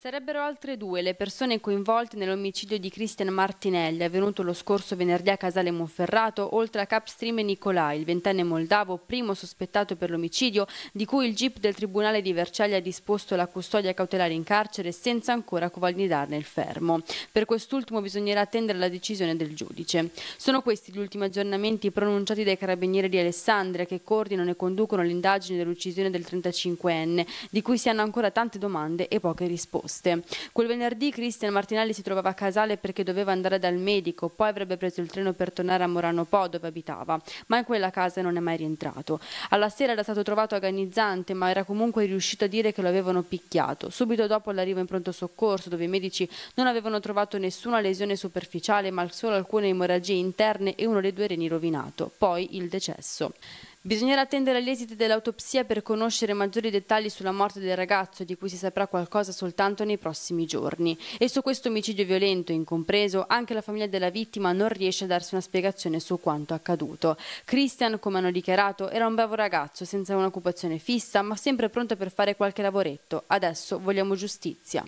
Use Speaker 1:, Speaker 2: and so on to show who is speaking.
Speaker 1: Sarebbero altre due le persone coinvolte nell'omicidio di Cristian Martinelli, avvenuto lo scorso venerdì a Casale Monferrato, oltre a Capstream e Nicolai, il ventenne moldavo, primo sospettato per l'omicidio, di cui il GIP del Tribunale di Vercelli ha disposto la custodia cautelare in carcere senza ancora covalidarne il fermo. Per quest'ultimo bisognerà attendere la decisione del giudice. Sono questi gli ultimi aggiornamenti pronunciati dai carabinieri di Alessandria che coordinano e conducono l'indagine dell'uccisione del 35enne, di cui si hanno ancora tante domande e poche risposte risposte. Quel venerdì Cristian Martinelli si trovava a Casale perché doveva andare dal medico, poi avrebbe preso il treno per tornare a Morano Po dove abitava, ma in quella casa non è mai rientrato. Alla sera era stato trovato agonizzante, ma era comunque riuscito a dire che lo avevano picchiato. Subito dopo l'arrivo in pronto soccorso, dove i medici non avevano trovato nessuna lesione superficiale, ma solo alcune emorragie interne e uno dei due reni rovinato. Poi il decesso. Bisognerà attendere gli esiti dell'autopsia per conoscere maggiori dettagli sulla morte del ragazzo, di cui si saprà qualcosa soltanto nei prossimi giorni. E su questo omicidio violento, incompreso, anche la famiglia della vittima non riesce a darsi una spiegazione su quanto accaduto. Christian, come hanno dichiarato, era un bravo ragazzo, senza un'occupazione fissa, ma sempre pronto per fare qualche lavoretto. Adesso vogliamo giustizia.